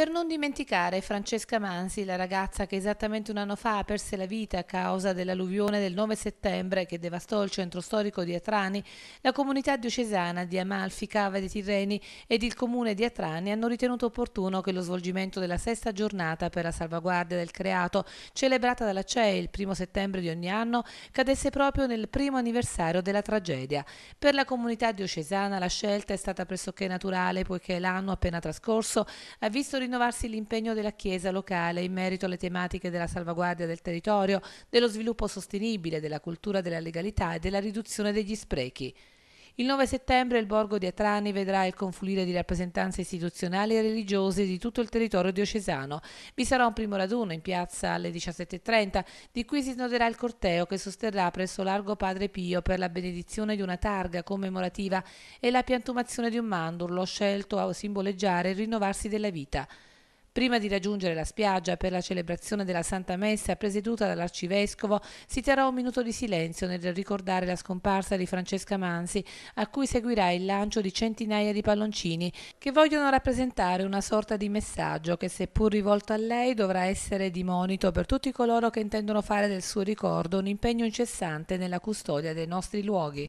Per non dimenticare Francesca Mansi, la ragazza che esattamente un anno fa perse la vita a causa dell'alluvione del 9 settembre che devastò il centro storico di Atrani, la comunità diocesana di Amalfi, Cava dei Tirreni ed il comune di Atrani hanno ritenuto opportuno che lo svolgimento della sesta giornata per la salvaguardia del creato, celebrata dalla CEI il primo settembre di ogni anno, cadesse proprio nel primo anniversario della tragedia. Per la comunità diocesana la scelta è stata pressoché naturale poiché l'anno appena trascorso ha visto rinnovare rinnovarsi l'impegno della Chiesa locale in merito alle tematiche della salvaguardia del territorio, dello sviluppo sostenibile, della cultura della legalità e della riduzione degli sprechi. Il 9 settembre il borgo di Atrani vedrà il confluire di rappresentanze istituzionali e religiose di tutto il territorio diocesano. Vi sarà un primo raduno in piazza alle 17.30, di cui si snoderà il corteo che sosterrà presso Largo Padre Pio per la benedizione di una targa commemorativa e la piantumazione di un mandorlo scelto a simboleggiare il rinnovarsi della vita. Prima di raggiungere la spiaggia per la celebrazione della Santa Messa presieduta dall'arcivescovo, si terrà un minuto di silenzio nel ricordare la scomparsa di Francesca Mansi, a cui seguirà il lancio di centinaia di palloncini che vogliono rappresentare una sorta di messaggio che, seppur rivolto a lei, dovrà essere di monito per tutti coloro che intendono fare del suo ricordo un impegno incessante nella custodia dei nostri luoghi.